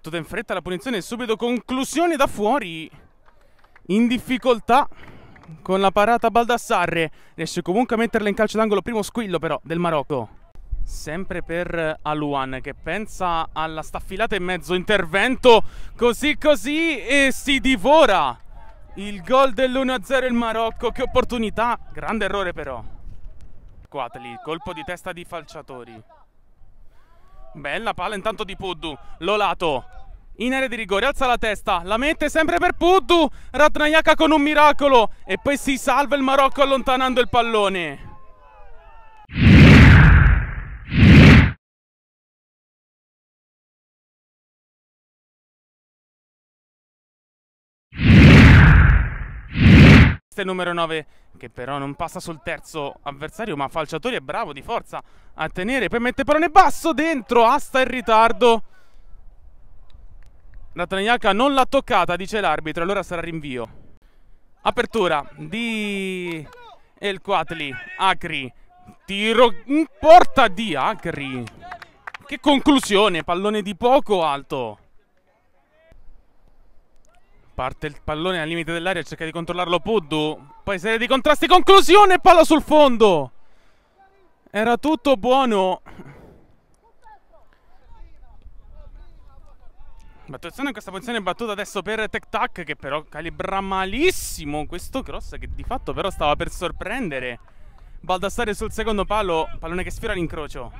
Battuta in fretta la punizione subito conclusione da fuori. In difficoltà con la parata Baldassarre. Riesce comunque a metterla in calcio d'angolo. Primo squillo però del Marocco. Sempre per Aluan che pensa alla staffilata e mezzo. Intervento così così e si divora. Il gol dell'1-0 il Marocco. Che opportunità. Grande errore però. Quatli, colpo di testa di falciatori. Bella palla intanto di Puddu. Lolato. In area di rigore, alza la testa, la mette sempre per Puddu. Ratnayaka con un miracolo. E poi si salva il Marocco allontanando il pallone. Este numero 9 che però non passa sul terzo avversario ma Falciatori è bravo di forza a tenere poi mette parone basso dentro Asta in ritardo Rataniaka non l'ha toccata dice l'arbitro allora sarà rinvio apertura di El Quatli Acri tiro in porta di Acri che conclusione pallone di poco alto Parte il pallone al limite dell'area, cerca di controllarlo Puddu. Poi serie di contrasti, conclusione, palla sul fondo. Era tutto buono. Attenzione in questa posizione battuta adesso per Tech Tac che però calibra malissimo questo cross che di fatto però stava per sorprendere. Baldassare sul secondo palo, pallone che sfira l'incrocio.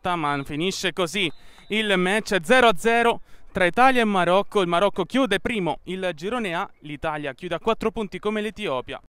Taman finisce così il match 0-0 tra Italia e Marocco. Il Marocco chiude primo il girone A, l'Italia chiude a 4 punti come l'Etiopia.